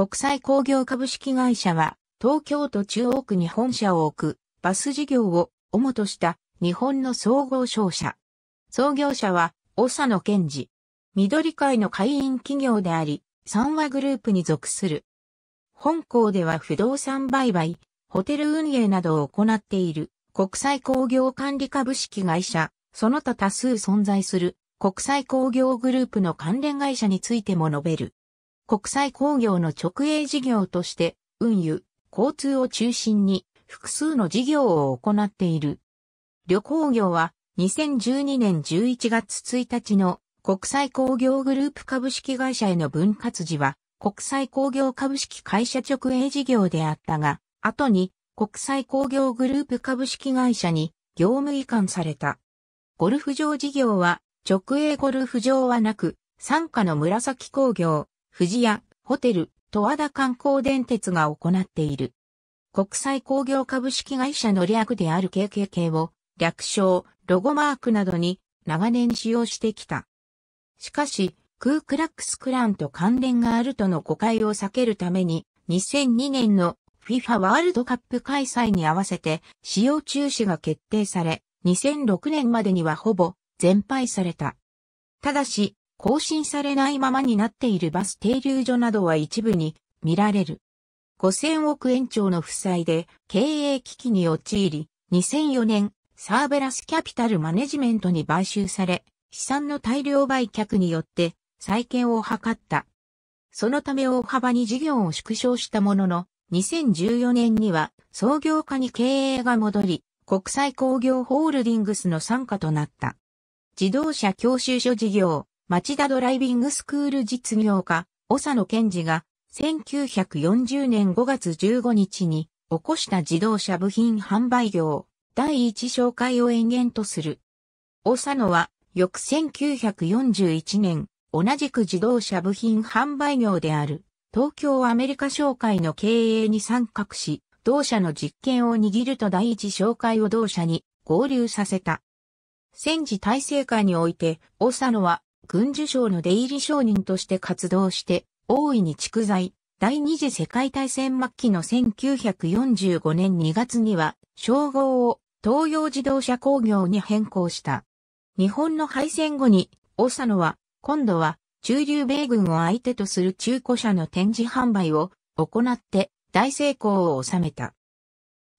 国際工業株式会社は、東京都中央区に本社を置く、バス事業を主とした日本の総合商社。創業者は、大佐野健治。緑会の会員企業であり、三和グループに属する。本校では不動産売買、ホテル運営などを行っている国際工業管理株式会社、その他多数存在する国際工業グループの関連会社についても述べる。国際工業の直営事業として、運輸、交通を中心に複数の事業を行っている。旅行業は2012年11月1日の国際工業グループ株式会社への分割時は国際工業株式会社直営事業であったが、後に国際工業グループ株式会社に業務移管された。ゴルフ場事業は直営ゴルフ場はなく、参加の紫工業、富士屋、ホテル、十和田観光電鉄が行っている。国際工業株式会社の略である KKK を略称、ロゴマークなどに長年使用してきた。しかし、クークラックスクランと関連があるとの誤解を避けるために、2002年の FIFA ワールドカップ開催に合わせて使用中止が決定され、2006年までにはほぼ全廃された。ただし、更新されないままになっているバス停留所などは一部に見られる。5000億円超の負債で経営危機に陥り、2004年サーベラスキャピタルマネジメントに買収され、資産の大量売却によって再建を図った。そのため大幅に事業を縮小したものの、2014年には創業家に経営が戻り、国際工業ホールディングスの傘下となった。自動車教習所事業、町田ドライビングスクール実業家、長野健二が、1940年5月15日に、起こした自動車部品販売業、第一紹介を延々とする。長野は、翌1941年、同じく自動車部品販売業である、東京アメリカ商会の経営に参画し、同社の実権を握ると第一商会を同社に合流させた。戦時体制下において、長野は軍需省の出入り商人として活動して、大いに蓄財。第二次世界大戦末期の1945年2月には、称号を東洋自動車工業に変更した。日本の敗戦後に、オサノは、今度は、中流米軍を相手とする中古車の展示販売を行って大成功を収めた。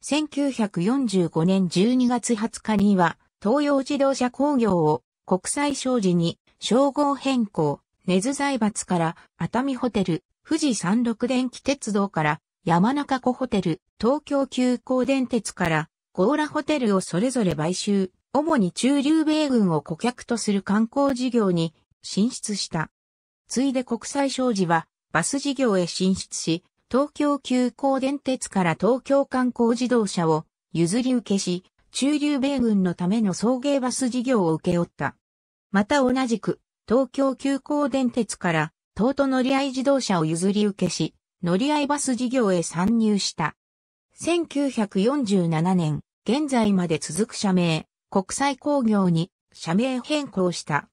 1945年12月20日には東洋自動車工業を国際商事に称号変更、根津財閥から熱海ホテル、富士山麓電気鉄道から山中湖ホテル、東京急行電鉄からゴーラホテルをそれぞれ買収、主に中流米軍を顧客とする観光事業に進出した。ついで国際商事はバス事業へ進出し、東京急行電鉄から東京観光自動車を譲り受けし、中流米軍のための送迎バス事業を受け負った。また同じく、東京急行電鉄から、東都乗り合い自動車を譲り受けし、乗り合いバス事業へ参入した。1947年、現在まで続く社名、国際工業に社名変更した。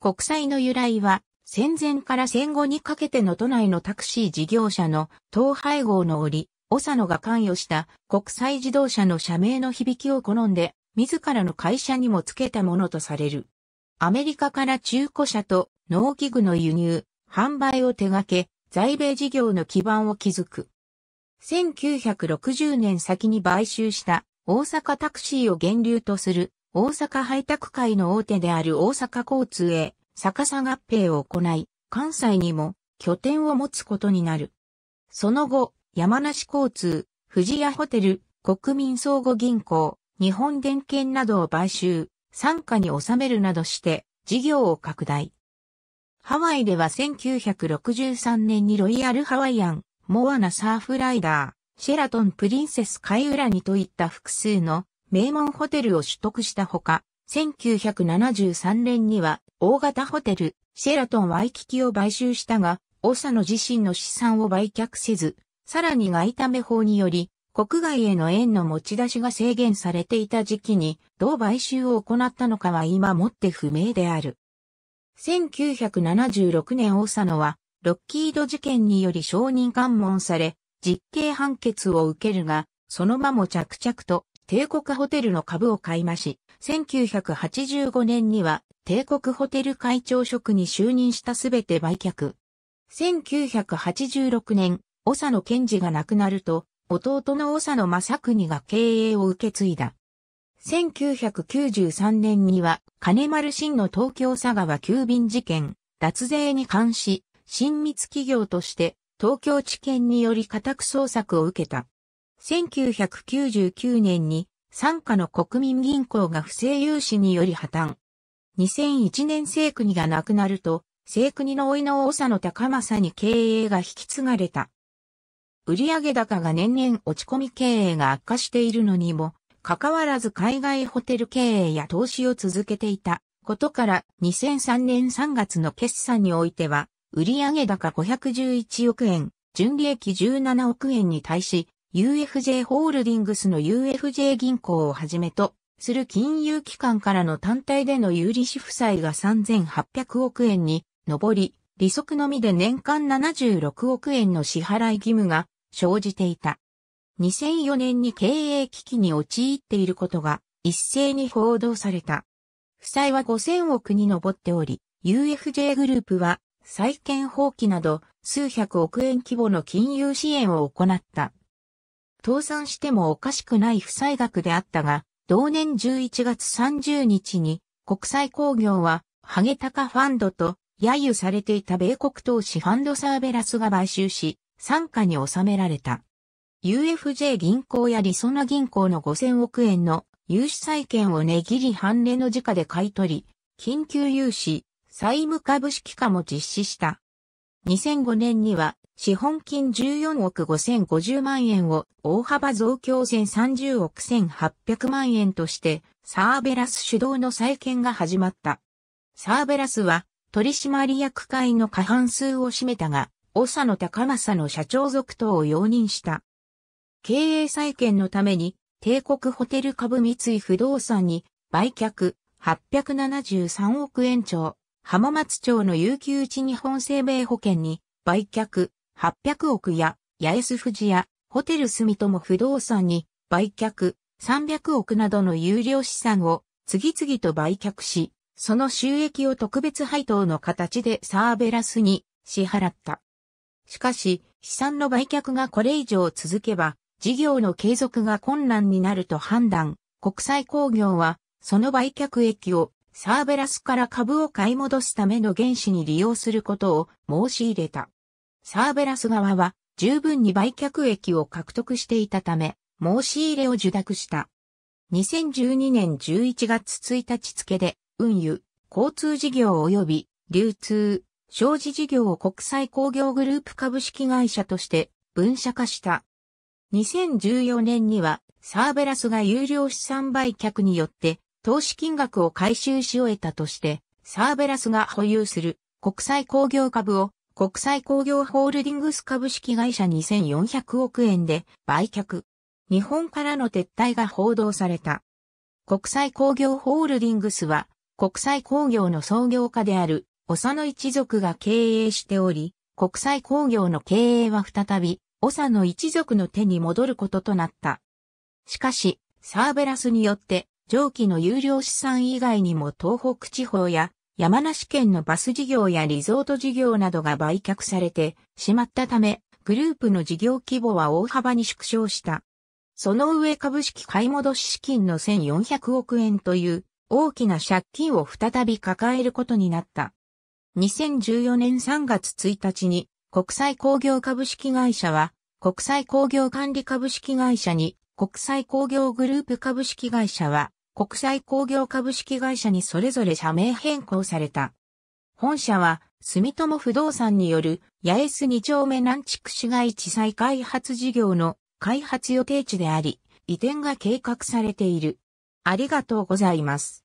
国際の由来は、戦前から戦後にかけての都内のタクシー事業者の統廃合の折、長野が関与した国際自動車の社名の響きを好んで、自らの会社にも付けたものとされる。アメリカから中古車と農機具の輸入、販売を手掛け、在米事業の基盤を築く。1960年先に買収した大阪タクシーを源流とする大阪配達会の大手である大阪交通へ逆さ合併を行い、関西にも拠点を持つことになる。その後、山梨交通、富士屋ホテル、国民相互銀行、日本電研などを買収、参加に収めるなどして事業を拡大。ハワイでは1963年にロイヤルハワイアン、モアナサーフライダー、シェラトンプリンセスカイウラニといった複数の名門ホテルを取得したほか、1973年には大型ホテル、シェラトンワイキキを買収したが、オサノ自身の資産を売却せず、さらに外為法により、国外への円の持ち出しが制限されていた時期に、どう買収を行ったのかは今もって不明である。1976年大佐野は、ロッキード事件により承認喚問され、実刑判決を受けるが、そのまも着々と帝国ホテルの株を買い増し、1985年には帝国ホテル会長職に就任したすべて売却。1986年、長野賢治が亡くなると、弟の長野正国が経営を受け継いだ。1993年には、金丸新の東京佐川急便事件、脱税に関し、親密企業として、東京地検により家宅捜索を受けた。1999年に、傘下の国民銀行が不正融資により破綻。2001年聖国が亡くなると、聖国のいの長野高正に経営が引き継がれた。売上高が年々落ち込み経営が悪化しているのにも、かかわらず海外ホテル経営や投資を続けていたことから2003年3月の決算においては、売上高511億円、純利益17億円に対し、UFJ ホールディングスの UFJ 銀行をはじめとする金融機関からの単体での有利子負債が3800億円に上り、利息のみで年間76億円の支払い義務が生じていた。2004年に経営危機に陥っていることが一斉に報道された。負債は5000億に上っており、UFJ グループは債権放棄など数百億円規模の金融支援を行った。倒産してもおかしくない負債額であったが、同年11月30日に国際工業はハゲタカファンドと揶揄されていた米国投資ファンドサーベラスが買収し、傘下に収められた。UFJ 銀行やりそな銀行の5000億円の融資債権を値切り半値の時価で買い取り、緊急融資、債務株式化も実施した。2005年には資本金14億5050万円を大幅増強前3 0億1800万円としてサーベラス主導の再建が始まった。サーベラスは取締役会の過半数を占めたが、タカ高政の社長続投を容認した。経営再建のために、帝国ホテル株三井不動産に、売却、873億円超、浜松町の有給地日本生命保険に、売却、800億や、八重洲富士や、ホテル住友不動産に、売却、300億などの有料資産を、次々と売却し、その収益を特別配当の形でサーベラスに支払った。しかし、資産の売却がこれ以上続けば、事業の継続が困難になると判断、国際工業は、その売却益をサーベラスから株を買い戻すための原資に利用することを申し入れた。サーベラス側は十分に売却益を獲得していたため、申し入れを受諾した。2012年11月1日付で、運輸、交通事業及び流通、商事事業を国際工業グループ株式会社として分社化した。2014年にはサーベラスが有料資産売却によって投資金額を回収し終えたとして、サーベラスが保有する国際工業株を国際工業ホールディングス株式会社2400億円で売却。日本からの撤退が報道された。国際工業ホールディングスは国際工業の創業家である長野一族が経営しており、国際工業の経営は再び、長野一族の手に戻ることとなった。しかし、サーベラスによって、上記の有料資産以外にも東北地方や山梨県のバス事業やリゾート事業などが売却されてしまったため、グループの事業規模は大幅に縮小した。その上株式買い戻し資金の1400億円という大きな借金を再び抱えることになった。2014年3月1日に国際工業株式会社は国際工業管理株式会社に国際工業グループ株式会社は国際工業株式会社にそれぞれ社名変更された。本社は住友不動産による八重洲二丁目南地区市街地再開発事業の開発予定地であり移転が計画されている。ありがとうございます。